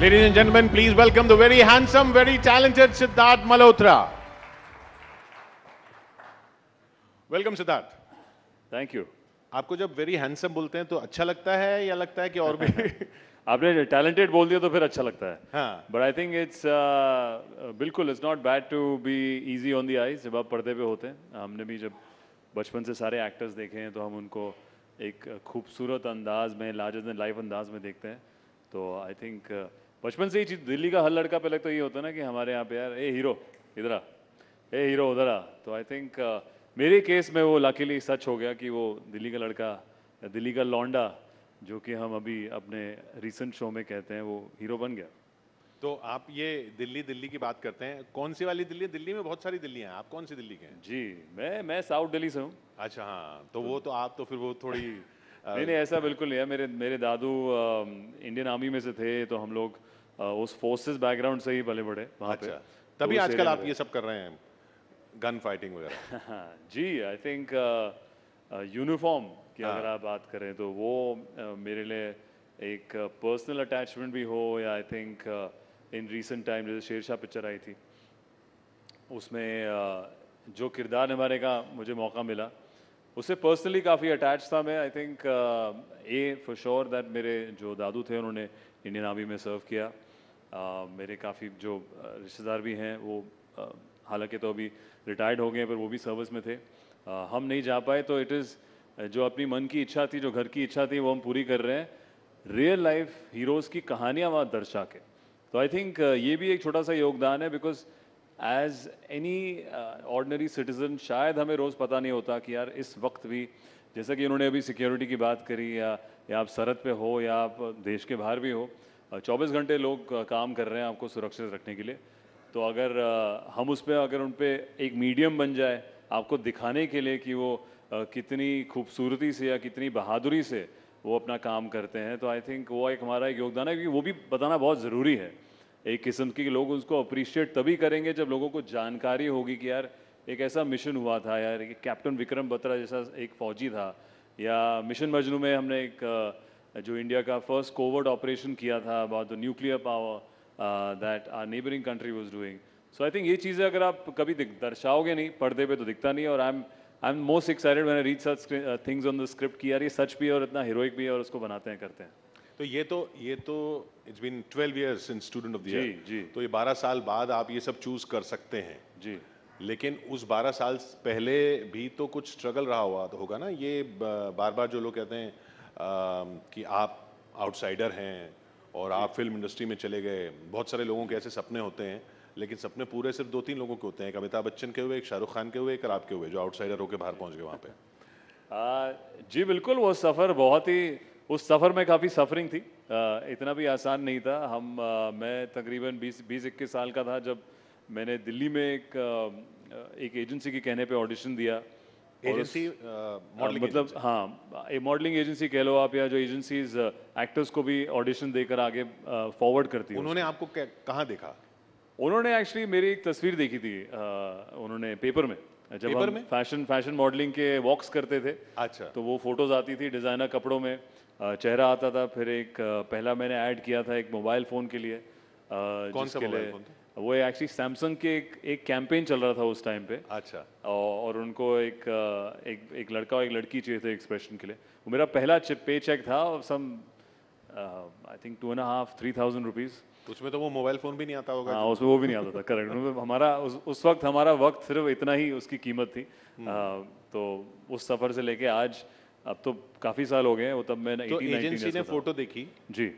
Ladies and gentlemen, please welcome the very handsome, very talented Siddharth Malhotra. Welcome, Siddharth. Thank you. आपको जब very handsome बोलते हैं तो अच्छा लगता है या लगता है कि और भी आपने टैलेंटेड बोल दिया तो फिर अच्छा लगता है बट आई थिंक इट्स बिल्कुल it's not bad to be easy on the eyes जब आप पर्दे पे होते हैं हमने भी जब बचपन से सारे एक्टर्स देखे हैं तो हम उनको एक खूबसूरत अंदाज में लार्जर दैन लाइफ अंदाज में देखते हैं तो आई थिंक uh, बचपन से ही चीज दिल्ली का हर लड़का पहले तो ये होता ना कि हमारे यहाँ पे यार ए हीरो इधर आ ए हीरो उधर आ तो आई थिंक uh, मेरे केस में वो लाकेली सच हो गया कि वो दिल्ली का लड़का दिल्ली का लौंडा जो कि हम अभी अपने रिसेंट शो में कहते हैं वो हीरो बन गया तो आप ये दिल्ली दिल्ली की बात करते हैं कौन सी वाली दिल्ली दिल्ली में बहुत सारी दिल्ली हैं आप कौन सी दिल्ली के हैं जी मैं मैं साउथ दिल्ली से हूँ अच्छा हाँ तो वो तो आप तो फिर वो थोड़ी नहीं नहीं ऐसा बिल्कुल नहीं है मेरे मेरे दादू इंडियन um, आर्मी में से थे तो हम लोग उस फोर्सेस बैकग्राउंड से ही भले बड़े वहाँ अच्छा, पे तभी आजकल आप ये सब कर रहे हैं गन फाइटिंग वगैरह हाँ, जी आई थिंक यूनिफॉर्म की हाँ. अगर आप बात करें तो वो uh, मेरे लिए एक पर्सनल uh, अटैचमेंट भी हो या I think in recent time जैसे शेरशाह पिक्चर आई थी उसमें uh, जो किरदार निभाने का मुझे मौका मिला उससे पर्सनली काफ़ी अटैच था मैं I think a for sure that मेरे जो दादू थे उन्होंने इंडियन आर्मी में सर्व किया मेरे काफ़ी जो रिश्तेदार भी हैं वो हालांकि तो अभी रिटायर्ड हो गए पर वो भी सर्विस में थे हम नहीं जा पाए तो इट इज़ जो अपनी मन की इच्छा थी जो घर की इच्छा थी वो हम पूरी कर रहे हैं रियल लाइफ हीरोज़ की कहानियाँ वहाँ दर्शा के तो आई थिंक ये भी एक छोटा सा योगदान है because as any ordinary citizen शायद हमें रोज़ पता नहीं होता कि यार इस वक्त भी जैसा कि उन्होंने अभी सिक्योरिटी की बात करी या या आप सरहद पे हो या आप देश के बाहर भी हो चौबीस घंटे लोग काम कर रहे हैं आपको सुरक्षित रखने के लिए तो अगर हम उस पर अगर उन पर एक मीडियम बन जाए आपको दिखाने के लिए कि वो कितनी खूबसूरती से या कितनी बहादुरी से वो अपना काम करते हैं तो आई थिंक वो एक हमारा एक योगदान है क्योंकि वो भी बताना बहुत ज़रूरी है एक किस्म की लोग उसको अप्रिशिएट तभी करेंगे जब लोगों को जानकारी होगी कि यार एक ऐसा मिशन हुआ था यार कैप्टन विक्रम बत्रा जैसा एक फ़ौजी था या मिशन मजनू में हमने एक जो इंडिया का फर्स्ट कोवर्ड ऑपरेशन किया था about the nuclear power that our neighbouring country was doing so I think ये चीज़ें अगर आप कभी दर्शाओगे नहीं पर्दे पे तो दिखता नहीं और I am I am most excited मैंने reach such things on the script किया ये सच भी है और इतना हीरोइक भी है और उसको बनाते हैं करते हैं तो ये तो ये तो it's been twelve years in student of the जी तो ये बारह साल बाद आप ये सब चूज कर सकते हैं जी लेकिन उस बारह साल पहले भी तो कुछ स्ट्रगल रहा हुआ तो होगा ना ये बार बार जो लोग कहते हैं कि आप आउटसाइडर हैं और आप फिल्म इंडस्ट्री में चले गए बहुत सारे लोगों के ऐसे सपने होते हैं लेकिन सपने पूरे सिर्फ दो तीन लोगों के होते हैं एक अमिताभ बच्चन के हुए एक शाहरुख खान के हुए एक आपके हुए जो आउटसाइडर होकर बाहर पहुंच गए वहाँ पे जी बिल्कुल वो सफ़र बहुत ही उस सफ़र में काफ़ी सफरिंग थी आ, इतना भी आसान नहीं था हम आ, मैं तकरीबन बीस बीस इक्कीस साल का था जब मैंने दिल्ली में एक एक एजेंसी के कहने पे ऑडिशन दिया एजेंसी मॉडलिंग मतलब हाँ ये मॉडलिंग एजेंसी कह लो आप या जो एजेंसीज एक्टर्स uh, को भी ऑडिशन देकर आगे फॉरवर्ड uh, करती है उन्होंने आपको कहाँ देखा उन्होंने एक्चुअली मेरी एक तस्वीर देखी थी uh, उन्होंने पेपर में जब पेपर हम फैशन फैशन मॉडलिंग के वॉक्स करते थे अच्छा तो वो फोटोज आती थी डिजाइनर कपड़ों में चेहरा आता था फिर एक पहला मैंने ऐड किया था एक मोबाइल फोन के लिए कौन सा मोबाइल फोन वो एक्चुअली सैमसंग के एक एक कैंपेन चल रहा था उस टाइम पे अच्छा और उनको एक एक एक लड़का और एक लड़की चाहिए थे एक्सप्रेशन के लिए वो मेरा पहला पे चेक था और some I think two and half three thousand rupees उसमें तो वो मोबाइल फ़ोन भी नहीं आता होगा हाँ उसमें वो भी नहीं आता था करेक्ट मतलब हमारा उस उस वक्त हमारा वक्त सिर्फ इतना ही उसकी कीमत थी आ, हम्म। हाँ, तो उस सफ़र से लेके आज अब तो काफ़ी साल हो गए वो तब मैं तो एजेंसी ने फोटो देखी जी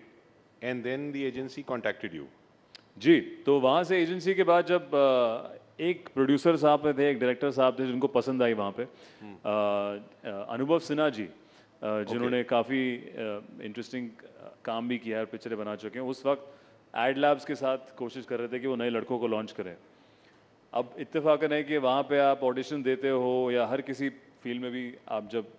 and then the agency contacted you जी तो वहाँ से एजेंसी के बाद जब एक प्रोड्यूसर साहब थे एक डायरेक्टर साहब थे जिनको पसंद आई वहाँ पे हम्म। अनुभव सिन्हा जी जिन्होंने okay. काफ़ी इंटरेस्टिंग काम भी किया है पिक्चरें बना चुके हैं उस वक्त एड लैब्स के साथ कोशिश कर रहे थे कि वो नए लड़कों को लॉन्च करें अब इतफाकन है कि वहाँ पे आप ऑडिशन देते हो या हर किसी फील्ड में भी आप जब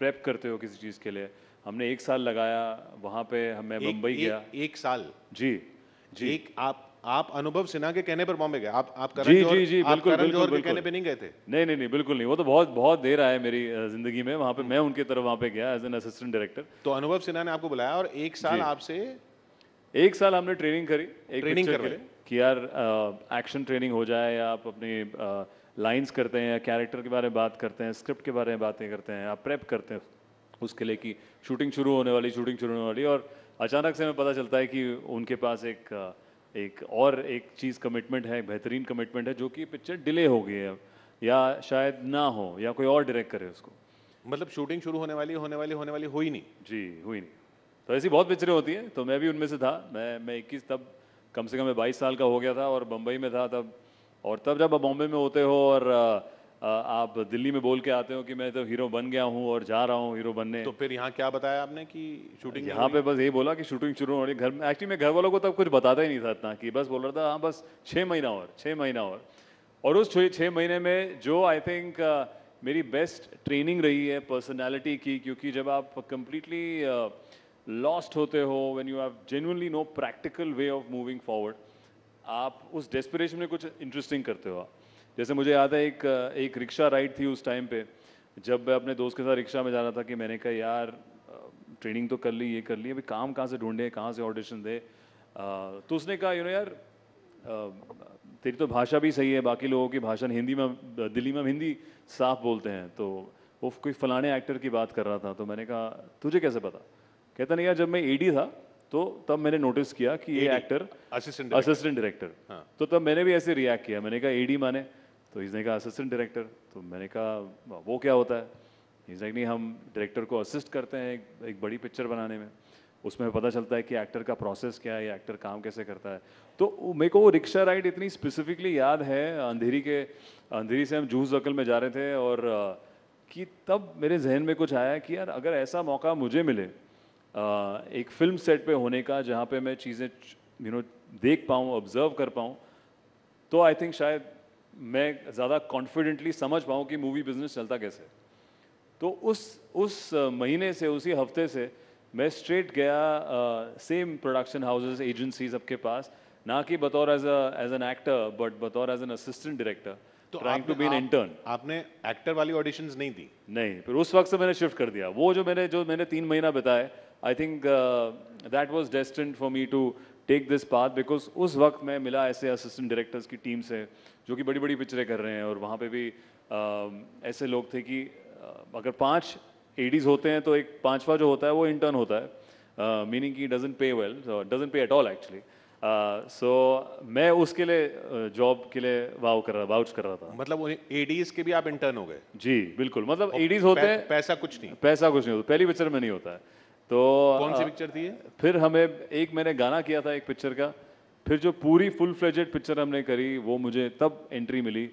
प्रेप करते हो किसी चीज़ के लिए हमने एक साल लगाया वहाँ पे मैं मुंबई गया एक साल जी एक आप आप अनुभव सिन्हा के कहने पर बॉम्बे गए आप आप करण जी जी जी बिल्कुल बिल्कुल, बिल्कुल कहने पे नहीं गए थे नहीं नहीं नहीं बिल्कुल नहीं वो तो बहुत बहुत देर आया मेरी जिंदगी में वहाँ पे हम्म। मैं उनके तरफ वहाँ पे गया एज एन असिस्टेंट डायरेक्टर तो अनुभव सिन्हा ने आपको बुलाया और एक साल आपसे एक साल हमने ट्रेनिंग करी एक ट्रेनिंग कर लिए कि यार एक्शन ट्रेनिंग हो जाए या आप अपनी लाइंस करते हैं कैरेक्टर के बारे में बात करते हैं स्क्रिप्ट के बारे में बातें करते हैं आप प्रेप करते हैं उसके लिए कि शूटिंग शुरू होने वाली शूटिंग शुरू होने वाली और अचानक से हमें पता चलता है कि उनके पास एक एक और एक चीज़ कमिटमेंट है बेहतरीन कमिटमेंट है जो कि पिक्चर डिले हो गई है या शायद ना हो या कोई और डायरेक्ट करे उसको मतलब शूटिंग शुरू होने वाली होने वाली होने वाली हुई नहीं जी हुई नहीं तो ऐसी बहुत पिक्चरें होती हैं तो मैं भी उनमें से था मैं मैं इक्कीस तब कम से कम मैं बाईस साल का हो गया था और बम्बई में था तब और तब जब बॉम्बे में होते हो और आप दिल्ली में बोल के आते हो कि मैं तो हीरो बन गया हूँ और जा रहा हूँ हीरो बनने तो फिर यहाँ क्या बताया आपने कि शूटिंग यहाँ पे बस यही बोला कि शूटिंग शुरू हो रही घर में एक्चुअली मैं घर वालों को तब कुछ बताता ही नहीं था इतना कि बस बोल रहा था हाँ बस छः महीना और छः महीना और और उस छः महीने में जो आई थिंक मेरी बेस्ट ट्रेनिंग रही है पर्सनैलिटी की क्योंकि जब आप कंप्लीटली लॉस्ट होते हो when you have genuinely no practical way of moving forward आप उस डेस्परेशन में कुछ इंटरेस्टिंग करते हो आप जैसे मुझे याद है एक एक रिक्शा राइड थी उस टाइम पे जब मैं अपने दोस्त के साथ रिक्शा में जा रहा था कि मैंने कहा यार ट्रेनिंग तो कर ली ये कर ली अभी काम कहाँ से ढूंढे कहाँ से ऑडिशन दे तो उसने कहा यू नो यार तेरी तो भाषा भी सही है बाकी लोगों की भाषा हिंदी में दिल्ली में हिंदी साफ बोलते हैं तो वो कोई फलाने एक्टर की बात कर रहा था तो मैंने कहा तुझे कैसे पता कहता नहीं यार जब मैं एडी था तो तब मैंने नोटिस किया कि ये एक्टर असिस्टेंट असिस्टेंट डायरेक्टर तो तब मैंने भी ऐसे रिएक्ट किया मैंने कहा एडी माने तो इसने कहा असिस्टेंट डायरेक्टर तो मैंने कहा वो क्या होता है इसने नहीं हम डायरेक्टर को असिस्ट करते हैं एक, एक बड़ी पिक्चर बनाने में उसमें पता चलता है कि एक्टर का प्रोसेस क्या है या एक्टर काम कैसे करता है तो मेरे को वो रिक्शा राइड इतनी स्पेसिफिकली याद है अंधेरी के अंधेरी से हम जूस जकल में जा रहे थे और कि तब मेरे जहन में कुछ आया कि यार अगर ऐसा मौका मुझे मिले एक फिल्म सेट पे होने का जहाँ पे मैं चीज़ें यू नो देख पाऊँ ऑब्जर्व कर पाऊँ तो आई थिंक शायद मैं ज़्यादा कॉन्फिडेंटली समझ पाऊँ कि मूवी बिजनेस चलता कैसे तो उस उस महीने से उसी हफ्ते से मैं स्ट्रेट गया सेम प्रोडक्शन हाउसेस एजेंसी सबके पास ना कि बतौर as as an actor but बतौर एज एन असिस्टेंट डायरेक्टर तो trying to be an intern आपने एक्टर वाली ऑडिशन नहीं दी नहीं फिर उस वक्त से मैंने शिफ्ट कर दिया वो जो मैंने जो मैंने तीन महीना बिताए I think that was destined for me to take this path because उस वक्त मैं मिला ऐसे असिस्टेंट डायरेक्टर्स की टीम से जो कि बड़ी बड़ी पिक्चरें कर रहे हैं और वहाँ पे भी आ, ऐसे लोग थे कि अगर पांच एडीज होते हैं तो एक पांचवा जो होता है वो इंटर्न होता है मीनिंग की doesn't pay well doesn't pay at all actually so मैं उसके लिए जॉब के लिए वाव कर रहा वाउच कर रहा था मतलब एडीज के भी आप इंटर्न हो गए जी बिल्कुल मतलब एडीज होते हैं पैसा कुछ नहीं पैसा कुछ नहीं होता पहली पिक्चर में नहीं होता है तो कौन सी पिक्चर थी फिर हमें एक मैंने गाना किया था एक पिक्चर का फिर जो पूरी फुल फ्लेजेड पिक्चर हमने करी वो मुझे तब एंट्री मिली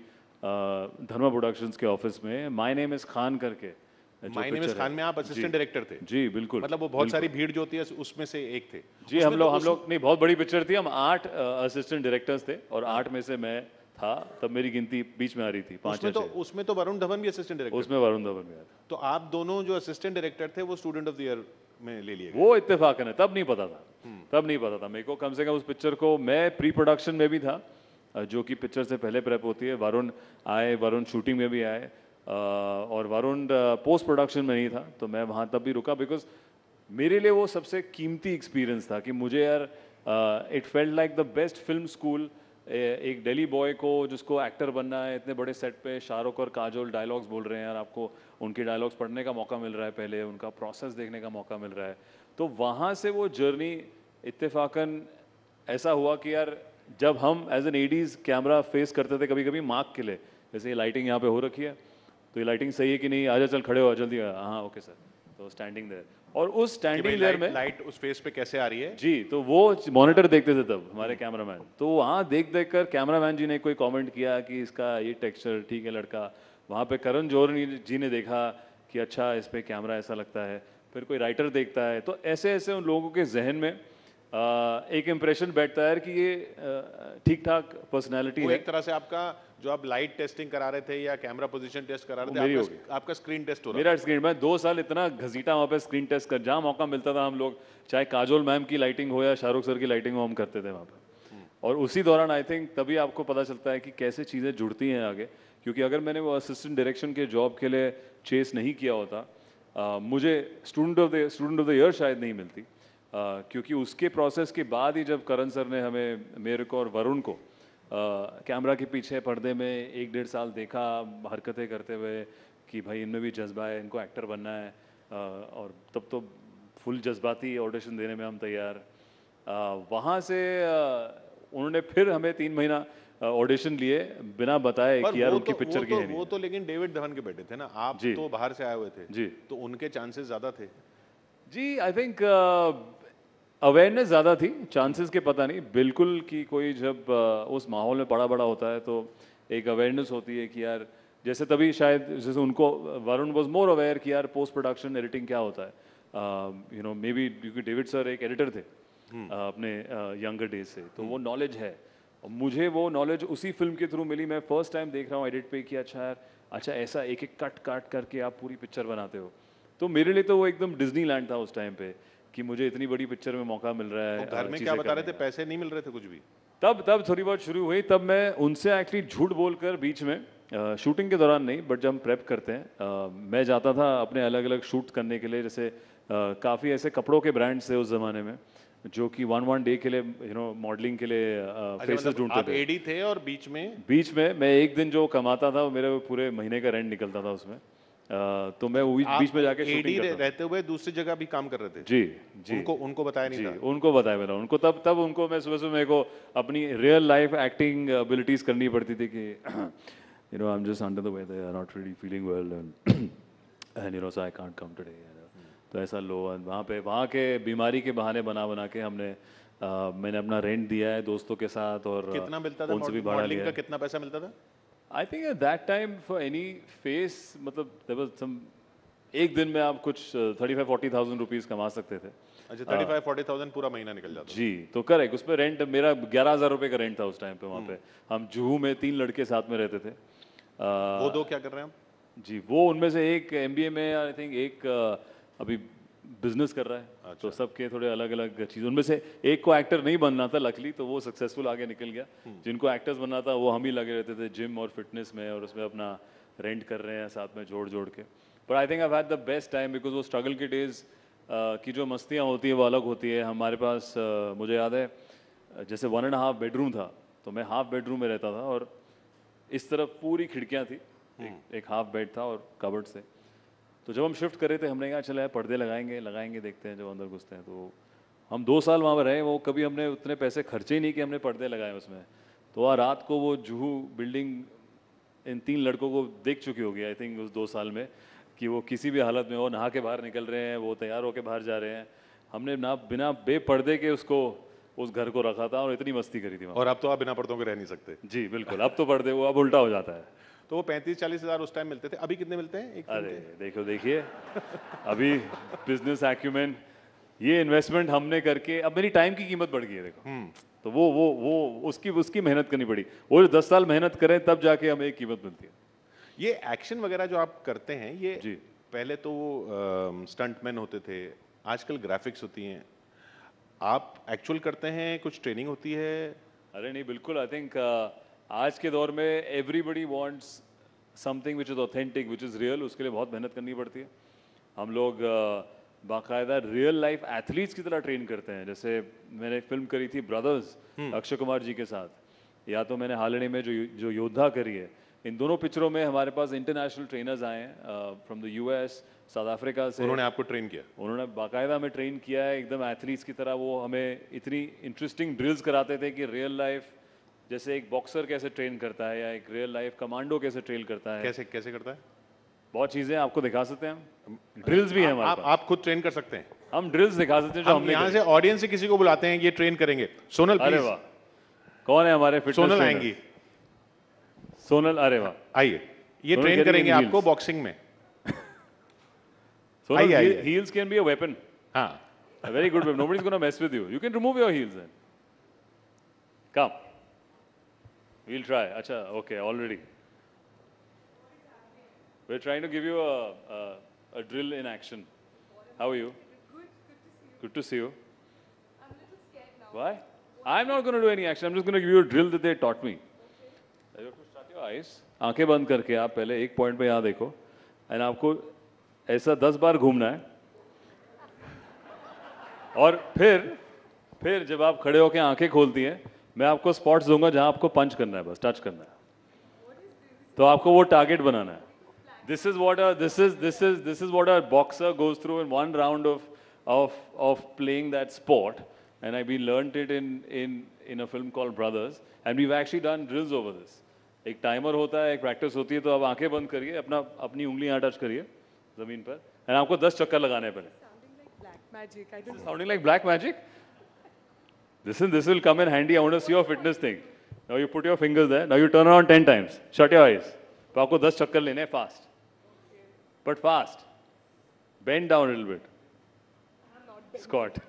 धर्मा प्रोडक्शंस के ऑफिस में माय नेम इज खान करके माय नेम इज खान में आप असिस्टेंट डायरेक्टर थे जी बिल्कुल मतलब वो बहुत सारी भीड़ जो होती है उसमें से एक थे जी हम लोग तो हम लोग नहीं बहुत बड़ी पिक्चर थी हम आठ असिस्टेंट डायरेक्टर्स थे और आठ में से मैं था तब मेरी गिनती बीच में आ रही थी पांच उसमें तो उसमें तो वरुण धवन भी असिस्टेंट डायरेक्टर उसमें वरुण धवन भी आया तो आप दोनों जो असिस्टेंट डायरेक्टर थे वो स्टूडेंट ऑफ द ईयर में ले लिया वो इतफाक है तब नहीं पता था तब नहीं पता था मेरे को कम से कम उस पिक्चर को मैं प्री प्रोडक्शन में भी था जो कि पिक्चर से पहले प्रेप होती है वरुण आए वरुण शूटिंग में भी आए और वरुण पोस्ट प्रोडक्शन में नहीं था तो मैं वहाँ तब भी रुका बिकॉज मेरे लिए वो सबसे कीमती एक्सपीरियंस था कि मुझे यार it felt like the best film school एक डेली बॉय को जिसको एक्टर बनना है इतने बड़े सेट पे शाहरुख और काजोल डायलॉग्स बोल रहे हैं और आपको उनकी डायलॉग्स पढ़ने का मौका मिल रहा है पहले उनका प्रोसेस देखने का मौका मिल रहा है तो वहाँ से वो जर्नी इतफाकन ऐसा हुआ कि यार जब हम as an ADs camera face करते थे कभी कभी मार्क के लिए जैसे ये लाइटिंग यहाँ पे हो रखी है तो ये लाइटिंग सही है कि नहीं आजा चल खड़े हो जल्दी हाँ ओके सर तो स्टैंडिंग देयर और उस स्टैंडिंग देयर में लाइट उस फेस पे कैसे आ रही है जी तो वो मॉनिटर देखते थे तब हमारे कैमरामैन तो वहाँ देख देख कर कैमरामैन जी ने कोई कमेंट किया कि इसका ये टेक्सचर ठीक है लड़का वहाँ पे करण जोहर जी ने देखा कि अच्छा इस पर कैमरा ऐसा लगता है फिर कोई राइटर देखता है तो ऐसे ऐसे उन लोगों के जहन में आ, एक इम्प्रेशन बैठता है कि ये ठीक ठाक पर्सनैलिटी है एक तरह से आपका जो आप लाइट टेस्टिंग करा रहे थे या कैमरा पोजीशन टेस्ट करा रहे थे आपका, आपका स्क्रीन टेस्ट हो रहा मेरा स्क्रीन मैं दो साल इतना घसीटा वहाँ पे स्क्रीन टेस्ट कर जहाँ मौका मिलता था हम लोग चाहे काजोल मैम की लाइटिंग हो या शाहरुख सर की लाइटिंग हो हम करते थे वहाँ पर हम्म। और उसी दौरान आई थिंक तभी आपको पता चलता है कि कैसे चीज़ें जुड़ती हैं आगे क्योंकि अगर मैंने वो असिस्टेंट डायरेक्शन के जॉब के लिए चेस नहीं किया होता मुझे student of the student of the year शायद नहीं मिलती क्योंकि उसके प्रोसेस के बाद ही जब करण सर ने हमें मेरे को और वरुण को कैमरा के पीछे पर्दे में एक डेढ़ साल देखा हरकतें करते हुए कि भाई इनमें भी जज्बा है इनको एक्टर बनना है आ, और तब तो फुल जज्बाती ऑडिशन देने में हम तैयार वहाँ से उन्होंने फिर हमें तीन महीना ऑडिशन लिए बिना बताए कि यार उनकी तो, पिक्चर की तो, वो तो लेकिन डेविड धवन के बेटे थे ना आप तो बाहर से आए हुए थे जी तो उनके चांसेस ज़्यादा थे जी आई थिंक अवेयरनेस ज़्यादा थी चांसेस के पता नहीं बिल्कुल कि कोई जब उस माहौल में बड़ा बड़ा होता है तो एक अवेयरनेस होती है कि यार जैसे तभी शायद जैसे उनको वरुण वॉज मोर अवेयर कि यार पोस्ट प्रोडक्शन एडिटिंग क्या होता है यू नो मे बी क्योंकि डेविड सर एक एडिटर थे hmm. अपने यंगर डेज से तो hmm. वो नॉलेज है और मुझे वो नॉलेज उसी फिल्म के थ्रू मिली मैं फर्स्ट टाइम देख रहा हूँ एडिट पे कि अच्छा यार अच्छा ऐसा एक एक कट काट करके आप पूरी पिक्चर बनाते हो तो मेरे लिए तो वो एकदम डिजनी लैंड था उस टाइम पे कि मुझे इतनी बड़ी पिक्चर में मौका मिल रहा है घर में क्या बता रहे थे पैसे नहीं मिल रहे थे कुछ भी तब तब थोड़ी बहुत शुरू हुई तब मैं उनसे एक्चुअली झूठ बोलकर बीच में शूटिंग के दौरान नहीं बट जब हम प्रेप करते हैं मैं जाता था अपने अलग अलग शूट करने के लिए जैसे काफ़ी ऐसे कपड़ों के ब्रांड्स थे उस ज़माने में जो कि वन वन डे के लिए यू नो मॉडलिंग के लिए फेसेस अच्छा, मतलब ढूंढते थे एडी थे और बीच में बीच में मैं एक दिन जो कमाता था वो मेरे पूरे महीने का रेंट निकलता था उसमें तो मैं वो बीच में जाके शूटिंग एडी रहते हुए दूसरी जगह भी काम कर रहे थे जी जी उनको उनको बताया नहीं जी, था उनको बताया मेरा उनको तब तब उनको मैं सुबह सुबह मेरे को अपनी रियल लाइफ एक्टिंग एबिलिटीज करनी पड़ती थी कि you know I am just under the weather I am not really feeling well and and you know so I can't come today तो ऐसा लो वहाँ पे वहाँ के बीमारी के बहाने बना बना के हमने आ, मैंने अपना रेंट दिया है दोस्तों के साथ और कितना मिलता था उनसे भी भाड़ा लिया कितना पैसा मिलता था I think at that time for any face, मतलब there was some एक दिन में आप कुछ thirty five forty thousand rupees कमा सकते थे अच्छा थर्टी फाइव फोर्टी थाउजेंड पूरा महीना निकल जाता जी तो करेक्ट रेंट मेरा ग्यारह हज़ार रुपये का रेंट था उस टाइम पे वहाँ हम्म। पे हम जुहू में तीन लड़के साथ में रहते थे आ, uh, वो दो क्या कर रहे हैं हम जी वो उनमें से एक एम में आई थिंक एक uh, अभी बिजनेस कर रहा है तो अच्छा। तो सबके थोड़े अलग अलग चीज़ उनमें से एक को एक्टर नहीं बनना था लकली तो वो सक्सेसफुल आगे निकल गया हम्म। जिनको एक्टर्स बनना था वो हम ही लगे रहते थे जिम और फिटनेस में और उसमें अपना रेंट कर रहे हैं साथ में जोड़ जोड़ के but I think I had the best time because वो स्ट्रगल के डेज की जो मस्तियाँ होती है वो अलग होती है हमारे पास मुझे याद है जैसे वन एंड हाफ बेडरूम था तो मैं हाफ बेडरूम में रहता था और इस तरफ पूरी खिड़कियाँ थी हम्म। एक, एक हाफ बेड था और कबर्ड से तो जब हम शिफ्ट करे थे हमने कहा चला है पर्दे लगाएंगे लगाएंगे देखते हैं जब अंदर घुसते हैं तो हम दो साल वहाँ पर रहे वो कभी हमने उतने पैसे खर्चे ही नहीं कि हमने पर्दे लगाए उसमें तो वहाँ रात को वो जूहू बिल्डिंग इन तीन लड़कों को देख चुकी होगी आई थिंक उस दो साल में कि वो किसी भी हालत में वो नहा के बाहर निकल रहे हैं वो तैयार होकर बाहर जा रहे हैं हमने ना बिना बेपर्दे के उसको उस घर को रखा था और इतनी मस्ती करी थी और अब तो आप बिना पर्दों के रह नहीं सकते जी बिल्कुल अब तो पर्दे वो अब उल्टा हो जाता है तो वो पैंतीस चालीस हजार उस टाइम मिलते थे अभी कितने मिलते हैं एक अरे देखो देखिए अभी बिजनेस एक्यूमेंट ये इन्वेस्टमेंट हमने करके अब मेरी टाइम की कीमत बढ़ गई है देखो हम्म। तो वो वो वो उसकी उसकी मेहनत करनी पड़ी वो जो दस साल मेहनत करें तब जाके हमें एक कीमत मिलती है ये एक्शन वगैरह जो आप करते हैं ये जी पहले तो वो स्टंटमैन होते थे आजकल ग्राफिक्स होती हैं आप एक्चुअल करते हैं कुछ ट्रेनिंग होती है अरे नहीं बिल्कुल आई थिंक आज के दौर में everybody wants something which is authentic which is real उसके लिए बहुत मेहनत करनी पड़ती है हम लोग बाकायदा रियल लाइफ एथलीट्स की तरह ट्रेन करते हैं जैसे मैंने एक फिल्म करी थी ब्रदर्स हम्म। अक्षय कुमार जी के साथ या तो मैंने हालड़ी में जो जो योद्धा करी है इन दोनों पिक्चरों में हमारे पास इंटरनेशनल ट्रेनर्स आए हैं from the US South Africa से उन्होंने आपको ट्रेन किया उन्होंने बाकायदा हमें ट्रेन किया है एकदम एथलीट्स की तरह वो हमें इतनी इंटरेस्टिंग ड्रिल्स कराते थे कि रियल लाइफ जैसे एक बॉक्सर कैसे ट्रेन करता है या एक रियल लाइफ कमांडो कैसे ट्रेन करता है कैसे कैसे करता है बहुत चीजें आपको दिखा सकते हैं ड्रिल्स भी हैं आप, आप खुद ट्रेन कर सकते हैं हम ड्रिल्स दिखा सकते हैं जो हम यहाँ से ऑडियंस से किसी को बुलाते हैं ये ट्रेन करेंगे सोनल अरे वाह कौन है हमारे सोनल आएंगी सोनल अरे वाह आइए ये ट्रेन करेंगे आपको बॉक्सिंग में सोनल heels can be a weapon हाँ very good nobody web. Nobody's going you mess with you. You can remove We'll try. Acha, okay, already. We're trying to give you a, a, a drill in action. How are you? Good, good to see you. I'm a little scared now. Why? I'm not going to do any action. I'm just going to give you a drill that they taught me. Okay. You have to shut your eyes. आंखें बंद करके आप पहले एक point पे यहाँ देखो and आपको ऐसा दस बार घूमना है और फिर फिर जब आप खड़े होकर आंखें खोलती हैं मैं आपको स्पॉट्स दूंगा जहां आपको पंच करना है बस टच करना है तो आपको वो टारगेट बनाना है this is what this is this is this is what a boxer goes through in one round of of of playing that spot and I be learn it in in in a film call brothers and we actually done drills over this एक timer होता है एक practice होती है तो आप आंखें बंद करिए अपना अपनी उंगली यहाँ टच करिए जमीन पर एंड आपको दस चक्कर लगाने पड़े sounding like black magic Listen, this will come in handy. I want to see your fitness thing. Now you put your fingers there. Now you turn around 10 times. Shut your eyes. Paako 10 chakkar lene fast. But fast. Bend down a little bit. Squat.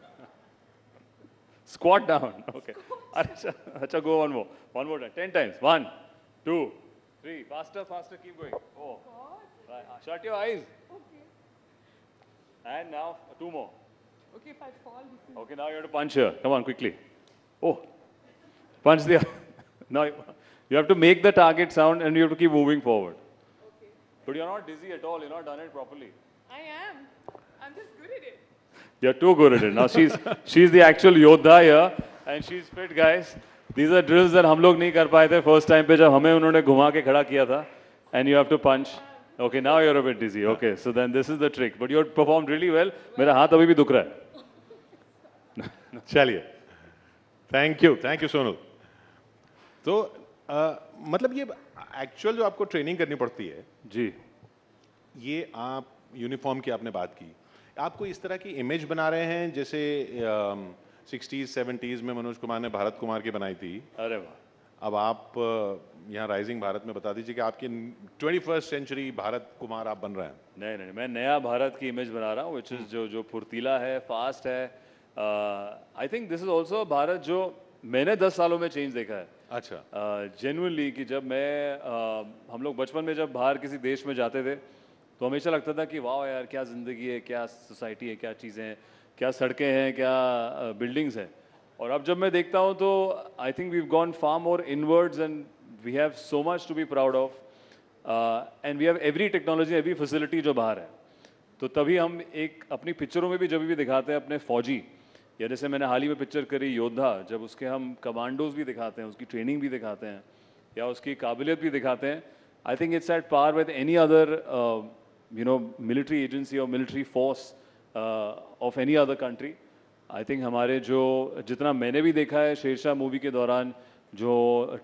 down. Okay. Acha, go one more. One more 10 times. One, two, three. Faster, faster. Keep going. Oh. Shut your eyes. And now two more. Okay, if I fall, this is... Okay, now you have to punch her. Come on, quickly. Oh, punch the... now you, have to make the target sound and you have to keep moving forward. Okay. But you're not dizzy at all. You've not done it properly. I am. I'm just good at it. You're too good at it. Now she's she's the actual Yodha here and she's fit guys. These are drills that we didn't do कर first time when they हमें उन्होंने घुमा के खड़ा and you have to punch. Uh, Okay, now you're a bit dizzy. Okay, so then this is the trick. But you performed really well. मेरा हाथ अभी भी दुख रहा है चलिए thank you thank you Sonu तो आ, मतलब ये एक्चुअल जो आपको ट्रेनिंग करनी पड़ती है जी ये आप यूनिफॉर्म की आपने बात की आपको इस तरह की इमेज बना रहे हैं जैसे 60s, 70s में मनोज कुमार ने भारत कुमार की बनाई थी अरे वाह अब आप यहाँ राइजिंग भारत में बता दीजिए कि आपके twenty first century Bharat Kumar आप बन रहे हैं नहीं नहीं मैं नया भारत की इमेज बना रहा हूँ विच इज़ हम्म। जो जो फुर्तीला है फास्ट है I think this is also Bharat जो मैंने दस सालों में चेंज देखा है अच्छा जेनुअनली uh, कि जब मैं uh, हम लोग बचपन में जब बाहर किसी देश में जाते थे तो हमेशा लगता था कि वाह यार क्या ज़िंदगी है क्या सोसाइटी है क्या चीज़ें हैं क्या सड़कें हैं क्या बिल्डिंग्स हैं और अब जब मैं देखता हूँ तो I think we've gone far और inwards and we have so much to be proud of and we have every technology every facility जो बाहर है तो तभी हम एक अपनी पिक्चरों में भी जब भी दिखाते हैं अपने फौजी या जैसे मैंने हाल ही में पिक्चर करी योद्धा जब उसके हम कमांडोज भी दिखाते हैं उसकी ट्रेनिंग भी दिखाते हैं या उसकी काबिलियत भी दिखाते हैं I think it's at par with any other you know military agency और military force of any other country I think हमारे जो जितना मैंने भी देखा है शेरशाह मूवी के दौरान जो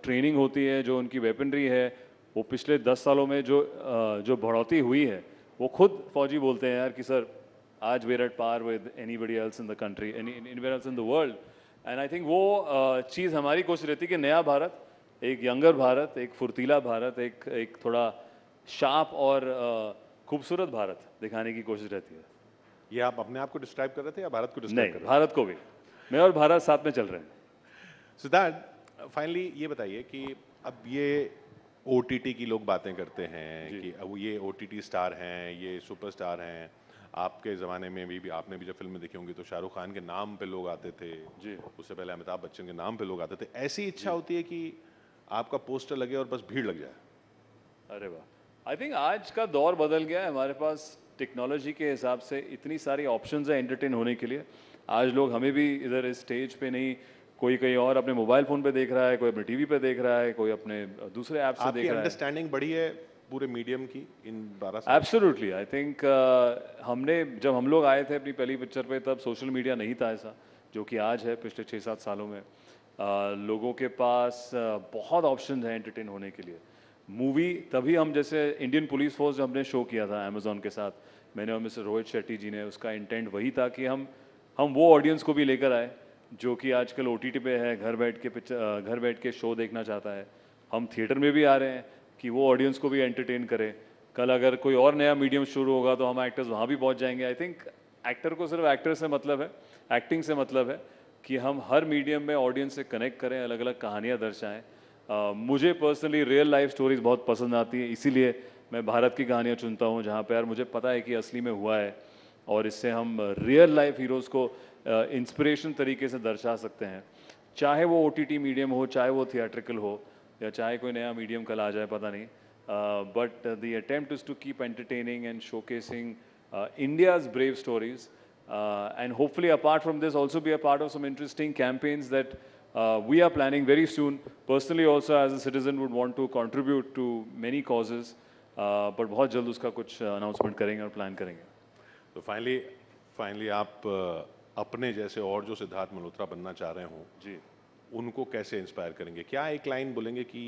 ट्रेनिंग होती है जो उनकी वेपनरी है वो पिछले दस सालों में जो जो बढ़ोतरी हुई है वो खुद फौजी बोलते हैं यार कि सर आज we're at par with anybody else in the country any else in the world and I think वो चीज़ हमारी कोशिश रहती है कि नया भारत एक यंगर भारत एक फुर्तीला भारत एक एक थोड़ा शार्प और खूबसूरत भारत दिखाने की कोशिश रहती है ये आप अपने आप को डिस्क्राइब कर रहे थे या भारत को डिस्क्राइब कर रहे भारत को भी मैं और भारत साथ में चल रहे हैं सिद्धार्थ फाइनली ये बताइए कि अब ये ओ की लोग बातें करते हैं कि अब ये ओ स्टार हैं ये सुपरस्टार हैं आपके ज़माने में भी, भी आपने भी जब फिल्में देखी होंगी तो शाहरुख खान के नाम पे लोग आते थे जी उससे पहले अमिताभ बच्चन के नाम पे लोग आते थे ऐसी इच्छा होती है कि आपका पोस्टर लगे और बस भीड़ लग जाए अरे वाह आई थिंक आज का दौर बदल गया है हमारे पास टेक्नोलॉजी के हिसाब से इतनी सारी ऑप्शंस हैं एंटरटेन होने के लिए आज लोग हमें भी इधर स्टेज पे नहीं कोई कहीं और अपने मोबाइल फोन पे देख रहा है कोई अपने टीवी पे देख रहा है कोई अपने दूसरे ऐप से देख रहा है अंडरस्टैंडिंग बड़ी है पूरे मीडियम की इन बारह एब्सोल्युटली आई थिंक हमने जब हम लोग आए थे अपनी पहली पिक्चर पे तब सोशल मीडिया नहीं था ऐसा जो कि आज है पिछले छः सात सालों में आ, लोगों के पास बहुत ऑप्शन हैं एंटरटेन होने के लिए मूवी तभी हम जैसे इंडियन पुलिस फोर्स हमने शो किया था अमेजोन के साथ मैंने और मिस्टर रोहित शेट्टी जी ने उसका इंटेंट वही था कि हम हम वो ऑडियंस को भी लेकर आए जो कि आजकल ओ पे है घर बैठ के पिक्चर घर बैठ के शो देखना चाहता है हम थिएटर में भी आ रहे हैं कि वो ऑडियंस को भी एंटरटेन करें कल अगर कोई और नया मीडियम शुरू होगा तो हम एक्टर्स वहाँ भी पहुँच जाएंगे आई थिंक एक्टर को सिर्फ एक्टर से मतलब है एक्टिंग से मतलब है कि हम हर मीडियम में ऑडियंस से कनेक्ट करें अलग अलग कहानियाँ दर्शाएँ मुझे पर्सनली रियल लाइफ स्टोरीज बहुत पसंद आती हैं इसीलिए मैं भारत की कहानियाँ चुनता हूँ जहाँ पर यार मुझे पता है कि असली में हुआ है और इससे हम रियल लाइफ हीरोज़ को इंस्पिरेशन तरीके से दर्शा सकते हैं चाहे वो ओ मीडियम हो चाहे वो थिएट्रिकल हो या चाहे कोई नया मीडियम कल आ जाए पता नहीं but the attempt is to keep entertaining and showcasing casing India's brave stories and hopefully, apart from this also be a part of some interesting campaigns that Uh, we are planning very soon. Personally also as a citizen would want to contribute to many causes. But uh, but बहुत जल्द उसका कुछ announcement uh, करेंगे और plan करेंगे तो finally finally आप uh, अपने जैसे और जो सिद्धार्थ मल्होत्रा बनना चाह रहे हों जी उनको कैसे इंस्पायर करेंगे क्या एक लाइन बोलेंगे कि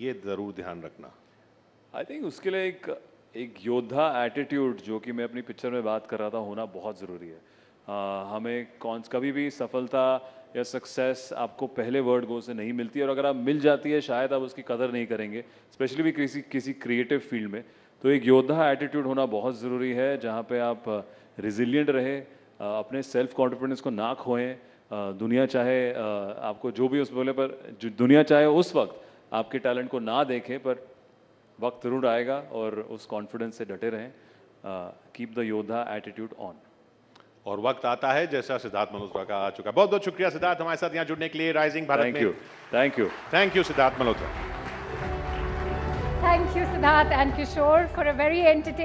ये ज़रूर ध्यान रखना आई थिंक उसके लिए एक एक योद्धा एटीट्यूड जो कि मैं अपनी पिक्चर में बात कर रहा था होना बहुत ज़रूरी है हमें कौन कभी भी सफलता या सक्सेस आपको पहले वर्ड गो से नहीं मिलती और अगर आप मिल जाती है शायद आप उसकी कदर नहीं करेंगे स्पेशली भी किसी किसी क्रिएटिव फील्ड में तो एक योद्धा एटीट्यूड होना बहुत ज़रूरी है जहाँ पे आप रिजिलियंट रहे अपने सेल्फ कॉन्फिडेंस को ना खोएं दुनिया चाहे आपको जो भी उस बोले पर दुनिया चाहे उस वक्त आपके टैलेंट को ना देखें पर वक्त ज़रूर आएगा और उस कॉन्फिडेंस से डटे रहें keep the yoddha attitude on और वक्त आता है जैसा सिद्धार्थ मल्होत्रा का आ चुका बहुत बहुत शुक्रिया सिद्धार्थ हमारे साथ यहाँ जुड़ने के लिए rising Bharat thank you thank you thank you Siddharth Malhotra thank you Siddharth and Kishore for a very entertain